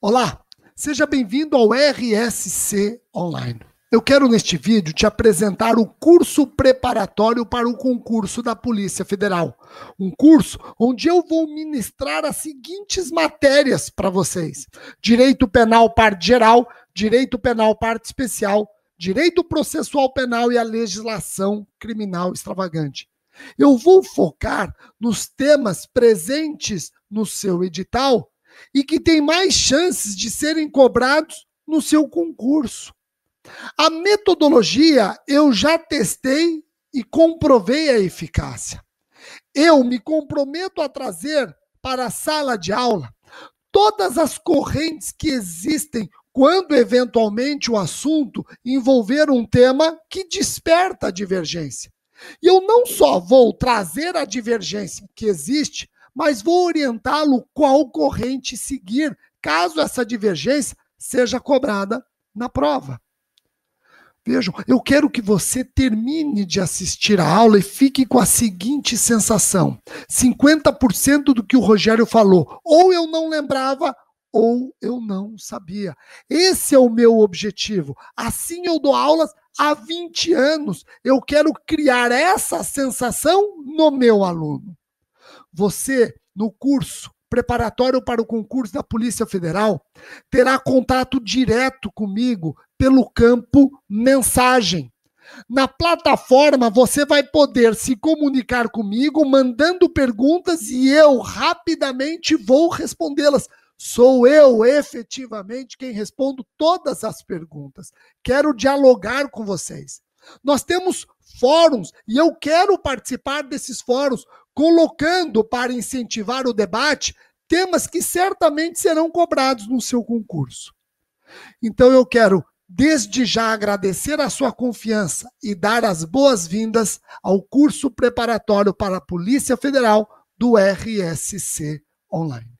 Olá, seja bem-vindo ao RSC Online. Eu quero neste vídeo te apresentar o curso preparatório para o concurso da Polícia Federal. Um curso onde eu vou ministrar as seguintes matérias para vocês: Direito Penal Parte Geral, Direito Penal Parte Especial, Direito Processual Penal e a Legislação Criminal Extravagante. Eu vou focar nos temas presentes no seu edital e que têm mais chances de serem cobrados no seu concurso. A metodologia eu já testei e comprovei a eficácia. Eu me comprometo a trazer para a sala de aula todas as correntes que existem quando eventualmente o assunto envolver um tema que desperta a divergência. E eu não só vou trazer a divergência que existe, mas vou orientá-lo qual corrente seguir, caso essa divergência seja cobrada na prova. Vejam, eu quero que você termine de assistir a aula e fique com a seguinte sensação: 50% do que o Rogério falou, ou eu não lembrava, ou eu não sabia. Esse é o meu objetivo. Assim eu dou aulas há 20 anos. Eu quero criar essa sensação no meu aluno você, no curso preparatório para o concurso da Polícia Federal, terá contato direto comigo pelo campo Mensagem. Na plataforma você vai poder se comunicar comigo mandando perguntas e eu rapidamente vou respondê-las. Sou eu efetivamente quem respondo todas as perguntas. Quero dialogar com vocês. Nós temos fóruns e eu quero participar desses fóruns colocando para incentivar o debate temas que certamente serão cobrados no seu concurso. Então eu quero desde já agradecer a sua confiança e dar as boas-vindas ao curso preparatório para a Polícia Federal do RSC Online.